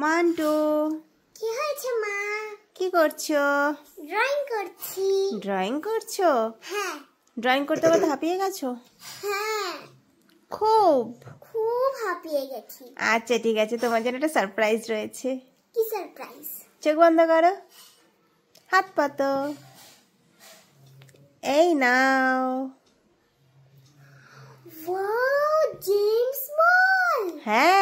Mantoux কি হয়েছে মা কি করছো ড্রয়িং করছি ড্রয়িং করছো হ্যাঁ ড্রয়িং করতে করতে হাঁপিয়ে গেছো হ্যাঁ খুব খুব হাঁপিয়ে গেছি আচ্ছা ঠিক আছে তোমার জন্য একটা সারপ্রাইজ রয়েছে কি সারপ্রাইজ চোখ বন্ধ করো হাত পাত এই নাও ওয়াও জেমস বল হ্যাঁ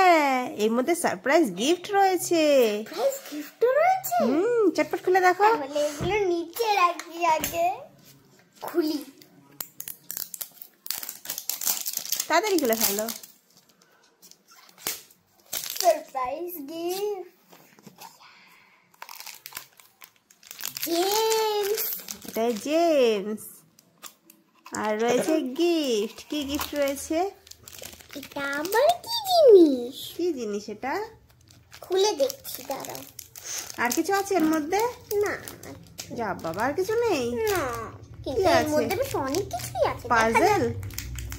এর মধ্যে সারপ্রাইজ গিফট রয়েছে সারপ্রাইজ গিফট রয়েছে হুম চটপট খুলে দেখো তাহলে এগুলো নিচে রাখি আগে খুলি তাড়াতাড়ি খুলে ফেলো সারপ্রাইজ গিফট জেমস এটা জেমস আর রয়েছে গিফট কি গিফট রয়েছে এটা আবার কি জিনিস কি জিনিস এটা খুলে দেখছি দাঁড়াও আর কিছু আছে এর মধ্যে না যা বাবা আর কিছু নেই না কিন্তু এর মধ্যে বেশ অনেক কিছুই আছে পাজল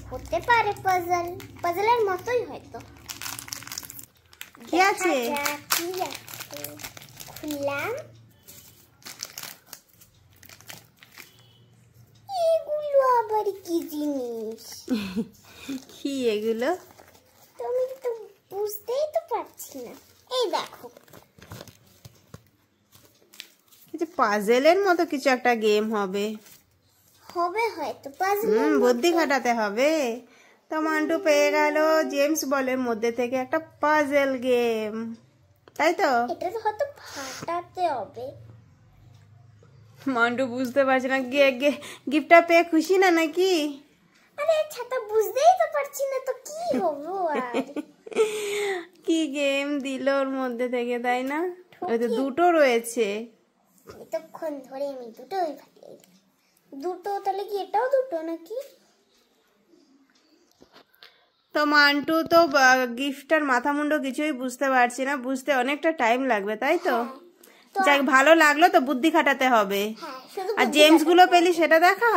হতে পারে পাজল পাজলের মতোই হয়তো কি আছে খুললাম কি জিনিস কি এগুলো তুমি তো বুঝতেই তো পারছি না এই দেখো যে পাজেলের মতো কিছু একটা গেম হবে হবে হয়তো পাজেল হুম বুদ্ধি খাটাতে হবে তো মান্টু পেয়ে গেল জেমস বলের মধ্যে থেকে একটা পাজেল গেম তাই তো এটা হয়তো ফাটাতে হবে মান্ডু বুঝতে পারছে না গে গিফটটা পেয়ে খুশি না নাকি আরে তো বুঝতেই তো পারছি না তো কি হবো কি গেম দিল ওর মধ্যে থেকে তাই না ওই তো দুটো রয়েছে এতক্ষণ ধরে আমি দুটোই দুটো তাহলে কি এটাও দুটো নাকি তো মান্টু তো গিফটটার মাথা মুন্ডু কিছুই বুঝতে পারছি না বুঝতে অনেকটা টাইম লাগবে তাই তো হ্যাঁ। যাক ভালো লাগলো তো বুদ্ধি খাটাতে হবে হ্যাঁ, আর জেমস গুলো পেলি সেটা দেখা